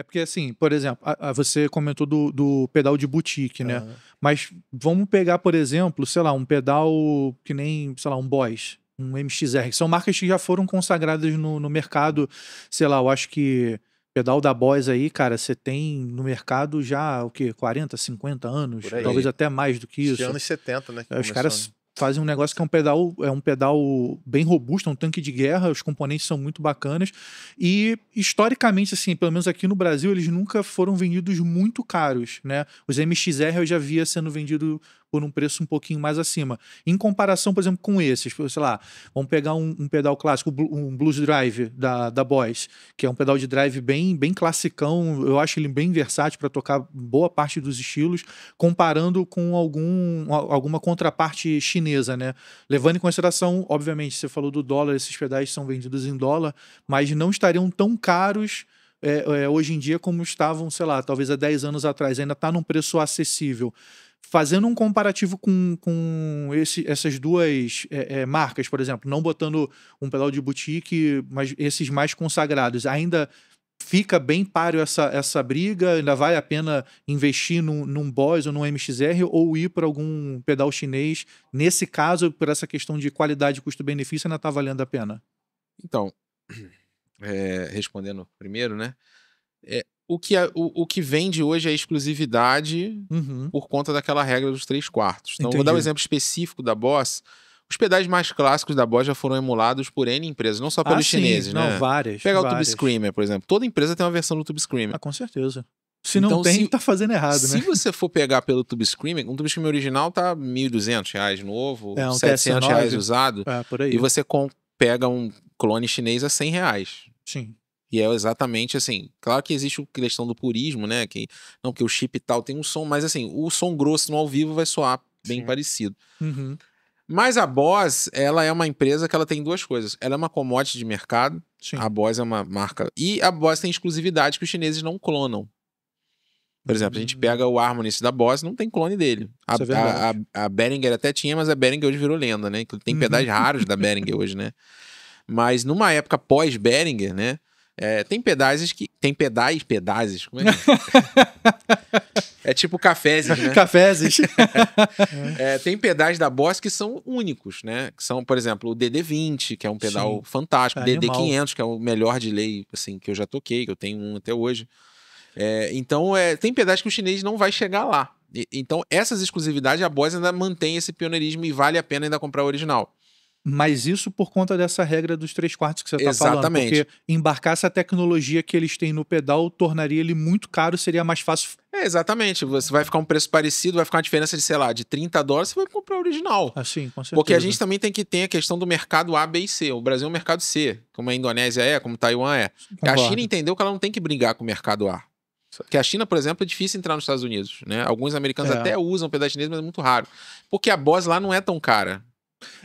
É porque, assim, por exemplo, a, a você comentou do, do, pedal de boutique, né? Uhum. Mas vamos pegar, por exemplo, sei lá, um pedal que nem, sei lá, um Boss, um MXR, que são marcas que já foram consagradas no, no mercado, sei lá, eu acho que pedal da Boss aí, cara, você tem no mercado já o quê? 40, 50 anos, talvez até mais do que isso. Anos é 70, né? Que é, Os começou, caras né? fazem um negócio que é um pedal, é um pedal bem robusto, é um tanque de guerra, os componentes são muito bacanas. E historicamente, assim, pelo menos aqui no Brasil, eles nunca foram vendidos muito caros, né? Os MXR eu já via sendo vendido por um preço um pouquinho mais acima. Em comparação, por exemplo, com esses, sei lá, vamos pegar um, um pedal clássico, um Blues Drive da, da Boss, que é um pedal de drive bem, bem classicão, eu acho ele bem versátil para tocar boa parte dos estilos, comparando com algum, alguma contraparte chinesa chinesa, né? Levando em consideração, obviamente, você falou do dólar, esses pedais são vendidos em dólar, mas não estariam tão caros é, é, hoje em dia como estavam, sei lá, talvez há 10 anos atrás, ainda está num preço acessível. Fazendo um comparativo com, com esse, essas duas é, é, marcas, por exemplo, não botando um pedal de boutique, mas esses mais consagrados, ainda fica bem páreo essa, essa briga, ainda vale a pena investir num, num Boss ou num MXR ou ir para algum pedal chinês. Nesse caso, por essa questão de qualidade, custo-benefício, ainda está valendo a pena. Então, é, respondendo primeiro, né? É, o, que a, é, o, o, que vende hoje é a exclusividade uhum. por conta daquela regra dos três quartos. Então, Entendi. vou dar um exemplo específico da Boss os pedais mais clássicos da Bosch já foram emulados por N empresas, não só pelos ah, chineses, né? Não, várias. Pegar várias. o Tube Screamer, por exemplo. Toda empresa tem uma versão do Tube Screamer. Ah, com certeza. Se então, não tem, se, tá fazendo errado, se né? Se você for pegar pelo Tube Screamer, um Tube Screamer original tá R$ 1.200 reais novo, é, um 700 reais usado. É, por aí. E você com, pega um clone chinês a 100 reais. Sim. E é exatamente assim. Claro que existe a questão do purismo, né? Que, não, que o chip e tal tem um som, mas assim, o som grosso no ao vivo vai soar bem Sim. parecido. Uhum. Mas a Boss, ela é uma empresa que ela tem duas coisas. Ela é uma commodity de mercado. Sim. A Boss é uma marca. E a Boss tem exclusividade que os chineses não clonam. Por exemplo, a gente hum. pega o Harmonies da Boss, não tem clone dele. A, Beringer é a, a, a até tinha, mas a Beringer hoje virou lenda, né? Tem uhum. pedaços raros da Beringer hoje, né? Mas numa época pós Beringer né? É, tem pedazes que. Tem pedais, pedazes, como é que é? é tipo cafezes, né? Cafezes. é, tem pedais da Boss que são únicos, né? Que são, por exemplo, o DD20, que é um pedal Sim, fantástico, é DD500, que é o melhor de lei, assim, que eu já toquei, que eu tenho um até hoje. É, então, é, tem pedais que o chinês não vai chegar lá. E, então, essas exclusividades, a Boss ainda mantém esse pioneirismo e vale a pena ainda comprar o original. Mas isso por conta dessa regra dos três quartos que você está falando. Porque embarcar essa tecnologia que eles têm no pedal tornaria ele muito caro, seria mais fácil. É, exatamente. Você vai ficar um preço parecido, vai ficar uma diferença de, sei lá, de 30 dólares, você vai comprar o original. Assim, com certeza. Porque a gente também tem que ter a questão do mercado A, B e C. O Brasil é um mercado C, como a Indonésia é, como Taiwan é. Concordo. A China entendeu que ela não tem que brigar com o mercado A. Que a China, por exemplo, é difícil entrar nos Estados Unidos, né? Alguns americanos é. até usam pedal chinês, mas é muito raro. Porque a Boss lá não é tão cara.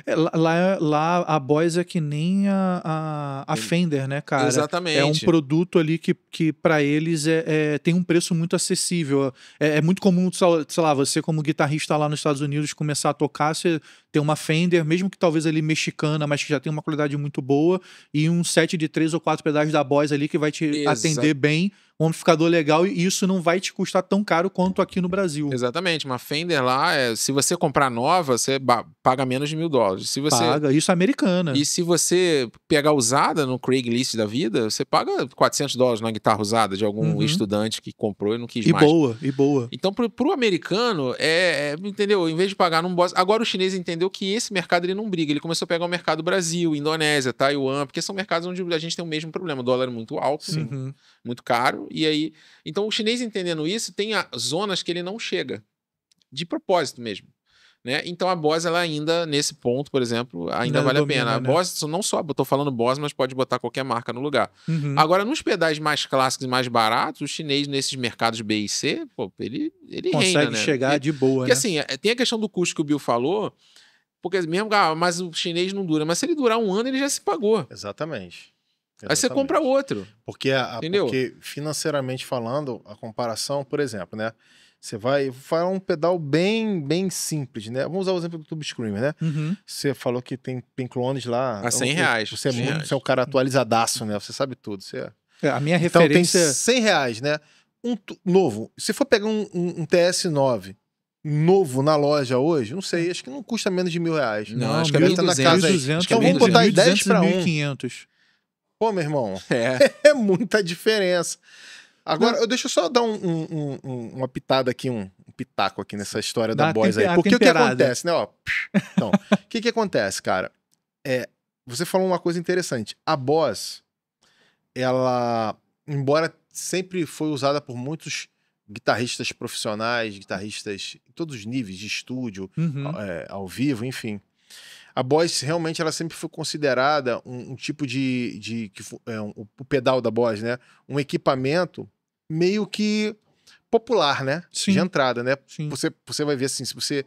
É, lá, é, lá a Boys é que nem a, a, a, Fender, né, cara? Exatamente. É um produto ali que, que para eles é, é, tem um preço muito acessível. É, é, muito comum, sei lá, você como guitarrista lá nos Estados Unidos começar a tocar, você tem uma Fender, mesmo que talvez ali mexicana, mas que já tem uma qualidade muito boa, e um set de três ou quatro pedais da Boys ali que vai te Exa atender bem um amplificador legal e isso não vai te custar tão caro quanto aqui no Brasil. Exatamente, uma Fender lá, é, se você comprar nova, você paga menos de mil dólares. Se você, paga, isso é americana. E se você pegar usada no Craigslist da vida, você paga 400 dólares na guitarra usada de algum uhum. estudante que comprou e não quis e mais. E boa, e boa. Então, pro, pro americano, é, é, entendeu? Em vez de pagar num boss... Agora o chinês entendeu que esse mercado ele não briga, ele começou a pegar o mercado Brasil, Indonésia, Taiwan, porque são mercados onde a gente tem o mesmo problema, o dólar é muito alto, uhum. muito caro, e aí. Então, o chinês entendendo isso, tem zonas que ele não chega, de propósito mesmo. Né? Então a Boss, ela ainda, nesse ponto, por exemplo, ainda não vale domina, a pena. A né? Boss, não só, estou falando Boss, mas pode botar qualquer marca no lugar. Uhum. Agora, nos pedais mais clássicos e mais baratos, o chinês nesses mercados B e C, pô, ele, ele Consegue reina, né? chegar de boa, porque, né? assim, é, tem a questão do custo que o Bill falou, porque mesmo, ah, mas o chinês não dura. Mas se ele durar um ano, ele já se pagou. Exatamente. Exatamente. Aí você compra outro. Porque, a, porque financeiramente falando, a comparação, por exemplo, né? Você vai falar um pedal bem, bem simples, né? Vamos usar o exemplo do Tube Screamer, né? Uhum. Você falou que tem, tem clones lá. A ah, 100 então reais. Você é, muito, você é um cara atualizadaço, né? Você sabe tudo. Você... É, é a minha então, referência... Então tem 100 reais, né? Um novo. Se for pegar um, um, um, TS9 novo na loja hoje, não sei, acho que não custa menos de mil reais. Não, não acho que 1, 200, tá na é 1, 200, Então 1, vamos botar aí 10 para 1. 1.500. Pô, meu irmão, é, é muita diferença. Agora, eu, deixa eu só dar um, um, um, uma pitada aqui, um, pitaco aqui nessa história da, da Boys aí. Porque o que acontece, né? Ó, então, o que, que acontece, cara? É, você falou uma coisa interessante. A Boss, ela, embora sempre foi usada por muitos guitarristas profissionais, guitarristas em todos os níveis, de estúdio, uhum. é, ao vivo, enfim a Boss realmente ela sempre foi considerada um, um tipo de. de que, é, um, o pedal da Boss, né? Um equipamento meio que popular, né? Sim. De entrada, né? Sim. Você, você vai ver assim, se você.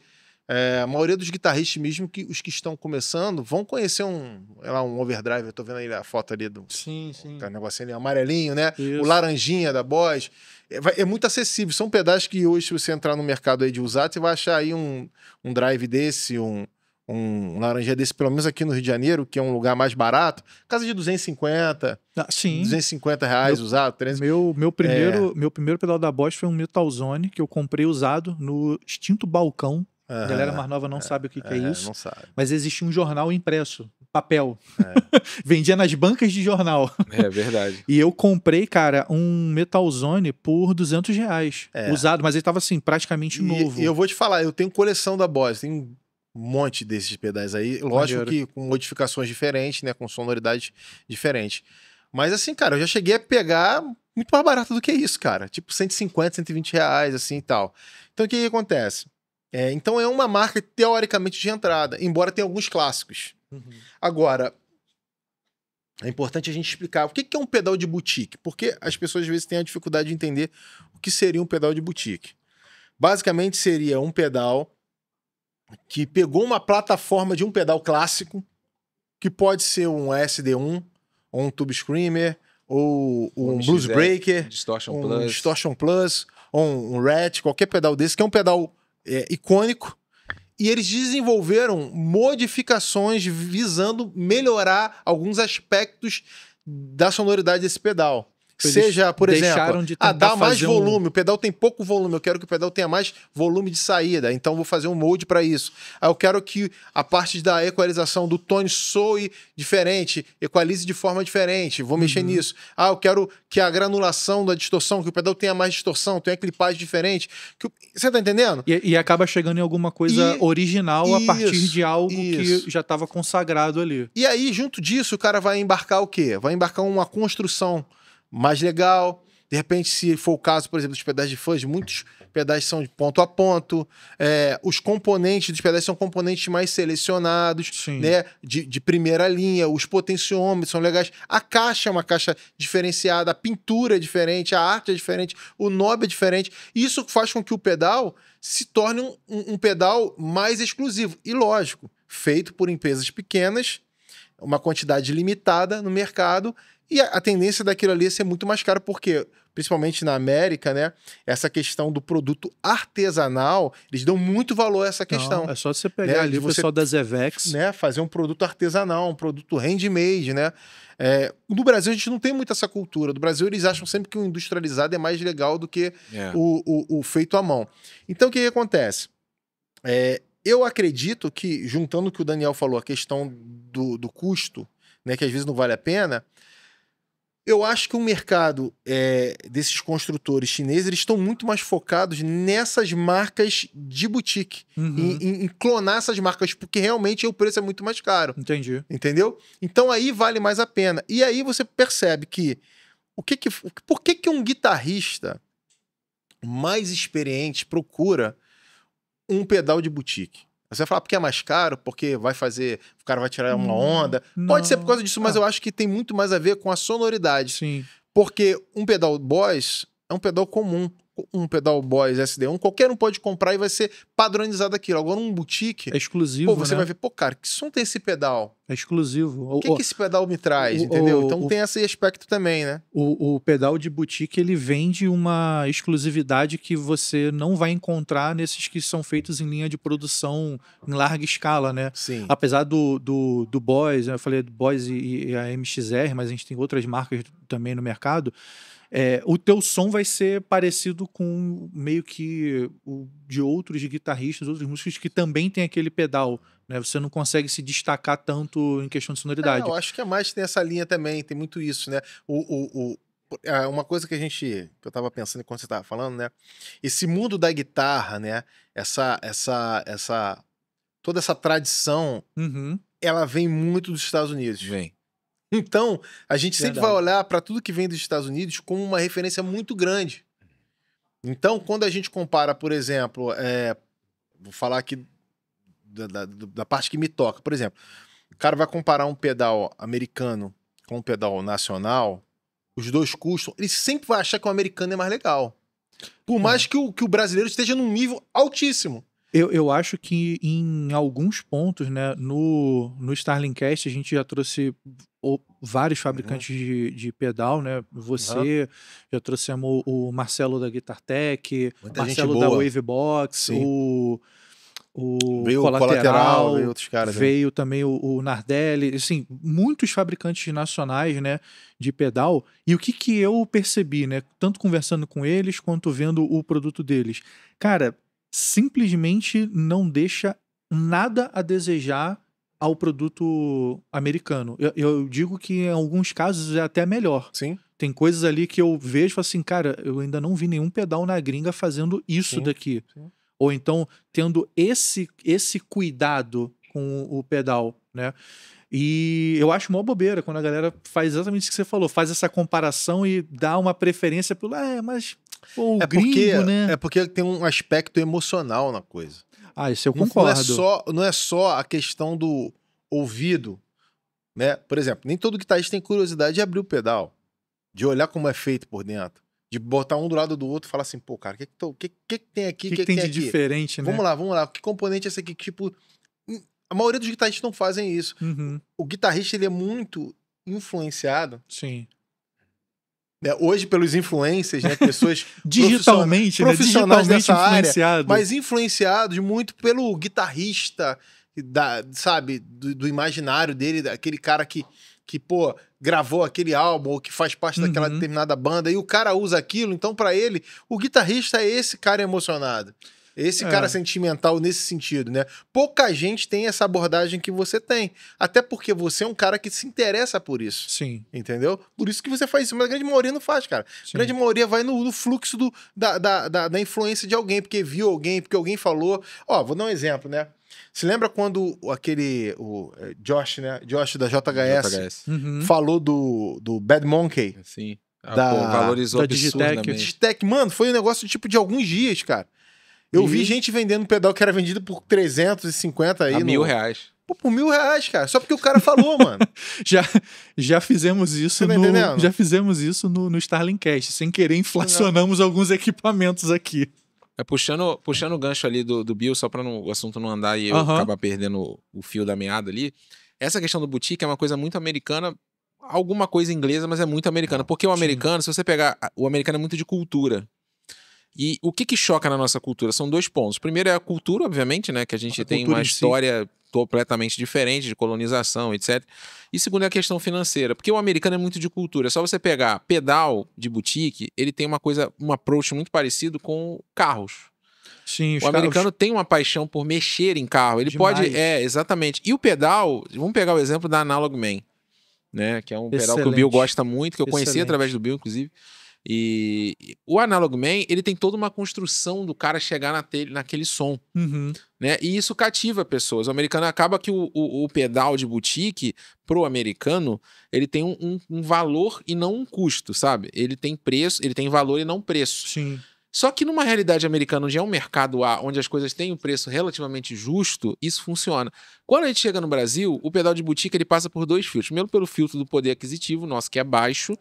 É, a maioria dos guitarristas mesmo, que os que estão começando, vão conhecer um, sei lá, um overdrive. Eu tô vendo aí a foto ali do. Sim, sim. Tá um negocinho ali, amarelinho, né? Isso. O laranjinha da Boss. É, é, muito acessível. São pedais que hoje, se você entrar no mercado aí de usar, você vai achar aí um, um drive desse, um, um laranja desse, pelo menos aqui no Rio de Janeiro, que é um lugar mais barato, casa de 250, ah, sim. 250 reais meu, usado, 300. Meu, meu, primeiro, é. meu primeiro pedal da Bosch foi um Metal Zone, que eu comprei usado no extinto balcão. Uhum, a galera mais nova não é, sabe o que, que é, é Não isso. Mas existia um jornal impresso, papel. É. Vendia nas bancas de jornal. É verdade. e eu comprei, cara, um Metal Zone por 200 reais. É. Usado, mas ele tava assim, praticamente e, novo. E eu vou te falar, eu tenho coleção da Bosch. Tenho um monte desses pedais aí. Lógico Maneiro. que com modificações diferentes, né? Com sonoridades diferentes. Mas assim, cara, eu já cheguei a pegar muito mais barato do que isso, cara. Tipo 150, 120 reais, assim e tal. Então o que, que acontece? É, então é uma marca teoricamente de entrada, embora tenha alguns clássicos. Uhum. Agora, é importante a gente explicar o que, que é um pedal de boutique, porque as pessoas às vezes têm a dificuldade de entender o que seria um pedal de boutique. Basicamente seria um pedal que pegou uma plataforma de um pedal clássico, que pode ser um SD1, ou um Tube Screamer, ou um, um Blues Breaker, Distortion um Plus. Distortion Plus, ou um, um Ratch, qualquer pedal desse, que é um pedal é, icônico. E eles desenvolveram modificações visando melhorar alguns aspectos da sonoridade desse pedal. Seja, por exemplo, de ah, dá mais volume, um... o pedal tem pouco volume, eu quero que o pedal tenha mais volume de saída, então vou fazer um molde para isso. Ah, eu quero que a parte da equalização do tone soe diferente, equalize de forma diferente, vou uhum. mexer nisso. Ah, eu quero que a granulação da distorção, que o pedal tenha mais distorção, tenha clipagem diferente. Que... Você tá entendendo? E, e, acaba chegando em alguma coisa e... original isso, a partir de algo isso. que já estava consagrado ali. E aí, junto disso, o cara vai embarcar o quê? Vai embarcar uma construção mais legal. De repente, se for o caso, por exemplo, dos pedais de fãs, muitos pedais são de ponto a ponto. É, os componentes dos pedais são componentes mais selecionados, Sim. né? De, de, primeira linha, os potenciômetros são legais. A caixa é uma caixa diferenciada, a pintura é diferente, a arte é diferente, o knob é diferente. Isso faz com que o pedal se torne um, um, um pedal mais exclusivo. E lógico, feito por empresas pequenas, uma quantidade limitada no mercado e a, a tendência daquilo ali é ser muito mais caro, porque, principalmente na América, né? Essa questão do produto artesanal, eles dão muito valor a essa questão. Não, é só você pegar né? ali o você, pessoal das evex Né? Fazer um produto artesanal, um produto handmade, né? É, no Brasil a gente não tem muito essa cultura. No Brasil eles acham sempre que o industrializado é mais legal do que é. o, o, o, feito à mão. Então o que, que acontece? É, eu acredito que, juntando o que o Daniel falou, a questão do, do custo, né, que às vezes não vale a pena, eu acho que o mercado é, desses construtores chineses eles estão muito mais focados nessas marcas de boutique, uhum. em, em, clonar essas marcas, porque realmente o preço é muito mais caro. Entendi. Entendeu? Então aí vale mais a pena. E aí você percebe que o que, que por que, que um guitarrista mais experiente procura um pedal de boutique? Você vai falar ah, porque é mais caro, porque vai fazer, o cara vai tirar uma hum, onda. Não, Pode ser por causa disso, mas ah. eu acho que tem muito mais a ver com a sonoridade. Sim. Porque um pedal Boss é um pedal comum. Um pedal Boss SD1, qualquer um pode comprar e vai ser padronizado aquilo. Agora, um boutique. É exclusivo. Pô, você né? vai ver, pô, cara, que som tem esse pedal? É exclusivo. O que, o, que esse pedal me traz, o, entendeu? O, então tem esse aspecto também, né? O, pedal de boutique, ele vende uma exclusividade que você não vai encontrar nesses que são feitos em linha de produção em larga escala, né? Sim. Apesar do, do, do Boys, né? eu falei do Boys e, e a MXR, mas a gente tem outras marcas também no mercado. É, o teu som vai ser parecido com meio que o de outros guitarristas, outros músicos que também tem aquele pedal né? Você não consegue se destacar tanto em questão de sonoridade. É, eu acho que a é mais tem essa linha também, tem muito isso, né? O, o, o é uma coisa que a gente que eu estava pensando enquanto você estava falando, né? Esse mundo da guitarra, né? Essa essa essa toda essa tradição, uhum. ela vem muito dos Estados Unidos. Vem. Então, a gente Verdade. sempre vai olhar para tudo que vem dos Estados Unidos como uma referência muito grande. Então, quando a gente compara, por exemplo, é, vou falar aqui da, da, da, parte que me toca. Por exemplo, o cara vai comparar um pedal americano com um pedal nacional, os dois custam, ele sempre vai achar que o americano é mais legal. Por mais é. que o, que o brasileiro esteja num nível altíssimo. Eu, eu acho que em alguns pontos, né, no, no Cast, a gente já trouxe o, vários fabricantes uhum. de, de, pedal, né? Você, uhum. já trouxemos o, o Marcelo da Guitar Tech, Muita Marcelo da Wavebox, Sim. o o veio Colateral, colateral veio, outros caras, né? veio né? também o, o, Nardelli, assim, muitos fabricantes nacionais, né, de pedal. E o que que eu percebi, né, tanto conversando com eles quanto vendo o produto deles. Cara, simplesmente não deixa nada a desejar ao produto americano. Eu, eu, digo que em alguns casos é até melhor. Sim. Tem coisas ali que eu vejo assim, cara, eu ainda não vi nenhum pedal na gringa fazendo isso Sim. daqui. Sim ou então tendo esse esse cuidado com o pedal, né? E eu acho uma bobeira quando a galera faz exatamente o que você falou, faz essa comparação e dá uma preferência pelo, ah, é, mas pô, é gringo, porque, né? É porque tem um aspecto emocional na coisa. Ah, isso eu concordo. Não é só, não é só a questão do ouvido, né? Por exemplo, nem todo guitarrista tem curiosidade de abrir o pedal, de olhar como é feito por dentro de botar um do lado do outro e falar assim, pô, cara, o que, que, que, que, tem aqui? O que, que, tem, tem de aqui? diferente, né? Vamos lá, vamos lá. Que componente é esse aqui? Tipo, a maioria dos guitarristas não fazem isso. Uhum. O guitarrista, ele é muito influenciado. Sim. Né, hoje, pelos influencers, né? Pessoas digitalmente, profissionais, né? profissionais digitalmente dessa área, mas influenciados muito pelo guitarrista, da, sabe, do, do imaginário dele, daquele cara que, que pô, gravou aquele álbum ou que faz parte uhum. daquela determinada banda e o cara usa aquilo, então para ele o guitarrista é esse cara emocionado. Esse é. cara sentimental nesse sentido, né? Pouca gente tem essa abordagem que você tem. Até porque você é um cara que se interessa por isso. Sim. Entendeu? Por isso que você faz isso. Mas a grande maioria não faz, cara. Sim. A grande maioria vai no, no fluxo do, da, da, da, da, influência de alguém, porque viu alguém, porque alguém falou. Ó, vou dar um exemplo, né? Se lembra quando aquele o é, Josh, né? Josh da JHS, JHS. Uhum. falou do, do Bad Monkey? É, sim. Ah, da, pô, valorizou da Digitec. Digitec, mano, foi um negócio tipo de alguns dias, cara. Eu e... vi gente vendendo um pedal que era vendido por 350 aí. A no... mil reais. Pô, por mil reais, cara. Só porque o cara falou, mano. já, já fizemos isso tá no, já fizemos isso no, no Starlinkcast. Sem querer, inflacionamos Não. alguns equipamentos aqui. É, puxando, puxando o gancho ali do, do Bill, só para o assunto não andar e eu uhum. acabar perdendo o fio da meada ali. Essa questão do boutique é uma coisa muito americana, alguma coisa inglesa, mas é muito americana. Porque o americano, se você pegar. O americano é muito de cultura. E o que, que choca na nossa cultura? São dois pontos. O primeiro é a cultura, obviamente, né? Que a gente a tem uma história si completamente diferente de colonização, etc. E segundo é a questão financeira, porque o americano é muito de cultura. É só você pegar pedal de boutique, ele tem uma coisa, um approach muito parecido com carros. Sim, o americano carros... tem uma paixão por mexer em carro. Ele Demais. pode. É, exatamente. E o pedal, vamos pegar o exemplo da Analog Man, né? Que é um Excelente. pedal que o Bill gosta muito, que eu conheci através do Bill, inclusive. E o Analog Man, ele tem toda uma construção do cara chegar na te... naquele som, uhum. né? E isso cativa pessoas. O americano acaba que o, o, o pedal de boutique pro americano, ele tem um, um, um, valor e não um custo, sabe? Ele tem preço, ele tem valor e não preço. Sim. Só que numa realidade americana, onde é um mercado A, onde as coisas têm um preço relativamente justo, isso funciona. Quando a gente chega no Brasil, o pedal de boutique ele passa por dois filtros. Primeiro pelo filtro do poder aquisitivo, nosso que é baixo,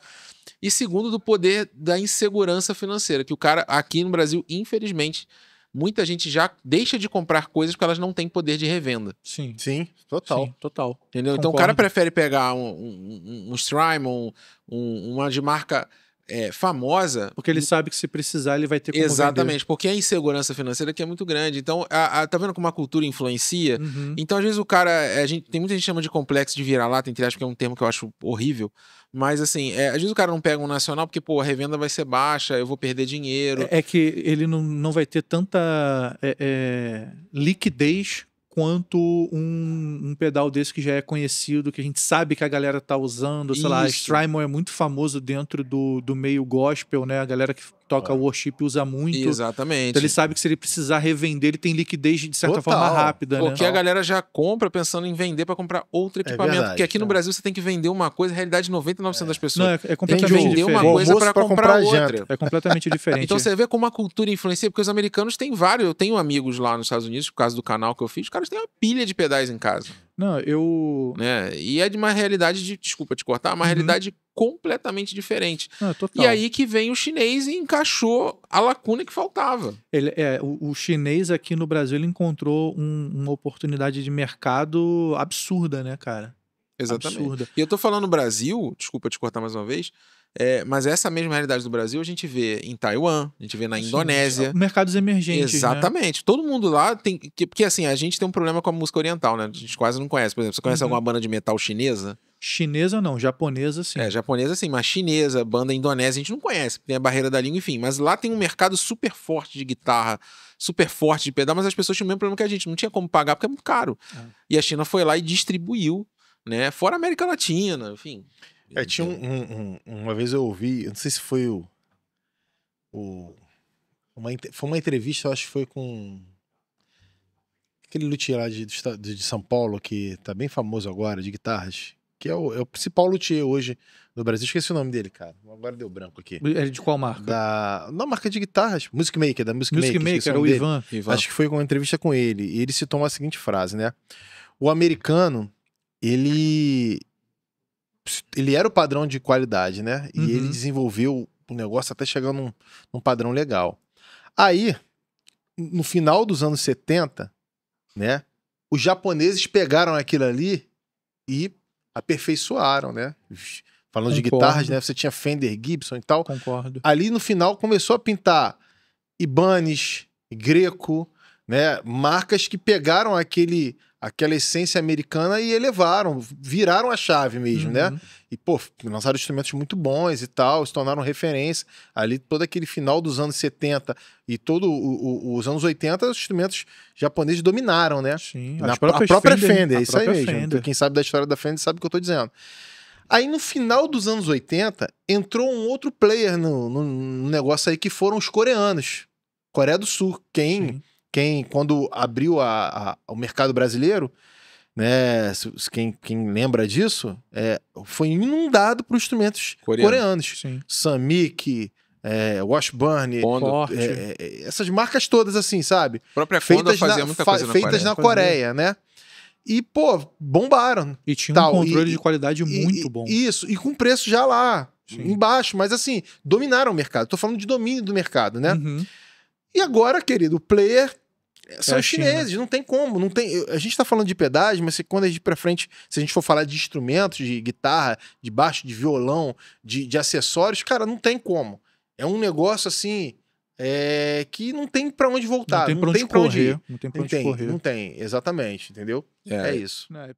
e segundo, do poder da insegurança financeira, que o cara aqui no Brasil, infelizmente, muita gente já deixa de comprar coisas porque elas não têm poder de revenda. Sim. Sim, total. Sim, total. Entendeu? Concordo. Então o cara prefere pegar um, um, um, um Strime, um, uma de marca é, famosa. Porque ele hum, sabe que se precisar, ele vai ter como Exatamente, vender. porque a insegurança financeira aqui é muito grande. Então, a, a, tá vendo como a cultura influencia? Uhum. Então, às vezes, o cara. É, a gente, tem muita gente que chama de complexo de vira-lata, entre acho que é um termo que eu acho horrível. Mas, assim, é, às vezes o cara não pega um nacional porque, pô, a revenda vai ser baixa, eu vou perder dinheiro. É, é que ele não, não vai ter tanta é, é, liquidez quanto um, um, pedal desse que já é conhecido, que a gente sabe que a galera tá usando, sei Isso. lá, Strymon é muito famoso dentro do, do meio gospel, né? A galera que toca o worship usa muito. Exatamente. Então ele sabe que se ele precisar revender, ele tem liquidez de certa Total. forma rápida, né? Porque né? a galera já compra pensando em vender para comprar outro é equipamento. É verdade, porque aqui no né? Brasil você tem que vender uma coisa, na realidade 99% é. das é. pessoas. Não, é, é completamente vender diferente. uma coisa para comprar, comprar outra. É completamente diferente. então você vê como a cultura influencia, porque os americanos têm vários, eu tenho amigos lá nos Estados Unidos, por causa do canal que eu fiz, os caras têm uma pilha de pedais em casa. Não, eu. Né? E é de uma realidade de. Desculpa te cortar, uma uhum. realidade completamente diferente. Ah, e aí que vem o chinês e encaixou a lacuna que faltava. Ele, é, o, o chinês aqui no Brasil ele encontrou um, uma oportunidade de mercado absurda, né, cara? Exatamente. Absurda. E eu tô falando Brasil, desculpa te cortar mais uma vez, é, mas essa mesma realidade do Brasil a gente vê em Taiwan, a gente vê na Indonésia. Sim, é, mercados emergentes. Né? Exatamente. Né? Todo mundo lá tem. Que, porque assim, a gente tem um problema com a música oriental, né? A gente quase não conhece. Por exemplo, você conhece uhum. alguma banda de metal chinesa? Chinesa não, japonesa sim. É, japonesa sim, mas chinesa, banda indonésia, a gente não conhece, tem a barreira da língua, enfim. Mas lá tem um mercado super forte de guitarra, super forte de pedal, mas as pessoas tinham o mesmo problema que a gente, não tinha como pagar porque é muito caro. É. E a China foi lá e distribuiu, né? Fora a América Latina, enfim. É, tinha um, um, uma vez eu ouvi, eu não sei se foi o. o uma, foi uma entrevista, eu acho que foi com aquele luthier lá de, de, São Paulo, que tá bem famoso agora, de guitarras, que é o, é o principal luthier hoje no Brasil. Esqueci o nome dele, cara. Agora deu branco aqui. É de qual marca? Da. Não, marca de guitarras. Music Maker, da Music, Music Maker. Music Maker, o, o Ivan. Ivan. Acho que foi com uma entrevista com ele. E ele citou a seguinte frase, né? O americano, ele. Ele era o padrão de qualidade, né? E uhum. ele desenvolveu o negócio até chegar num, num padrão legal. Aí, no final dos anos 70, né? Os japoneses pegaram aquilo ali e aperfeiçoaram, né? Falando Concordo. de guitarras, né? Você tinha Fender, Gibson e tal. Concordo. Ali no final começou a pintar Ibanez, Greco, né? Marcas que pegaram aquele aquela essência americana e elevaram, viraram a chave mesmo, né? uhum. né? E, pô, lançaram instrumentos muito bons e tal, se tornaram referência. Ali, todo aquele final dos anos 70 e todo o, o, os anos 80, os instrumentos japoneses dominaram, né? Sim, Na, a própria Fender, Fender a isso própria aí mesmo. Fender. Quem sabe da história da Fender sabe o que eu tô dizendo. Aí, no final dos anos 80, entrou um outro player no, no negócio aí, que foram os coreanos. Coreia do Sul, quem... Sim quem, quando abriu a, a, o mercado brasileiro, né, quem, quem lembra disso, é, foi inundado por instrumentos coreanos. Sim. Samik, é, Washburn, é, é, é, essas marcas todas assim, sabe? A própria feitas fazia na, muita coisa feitas na Coreia, na Coreia né? E, pô, bombaram. E tinha tal. um controle e, de qualidade e, muito bom. Isso, e com preço já lá, Sim. embaixo, mas assim, dominaram o mercado. Tô falando de domínio do mercado, né? Uhum. E agora, querido, o player são é chineses, China. não tem como, não tem. A gente está falando de pedágio, mas se, quando a gente para frente, se a gente for falar de instrumentos, de guitarra, de baixo, de violão, de, de acessórios, cara, não tem como. É um negócio assim é, que não tem para onde voltar, não tem para onde, correr, não tem para onde correr, não tem, exatamente, entendeu? É, é isso. É.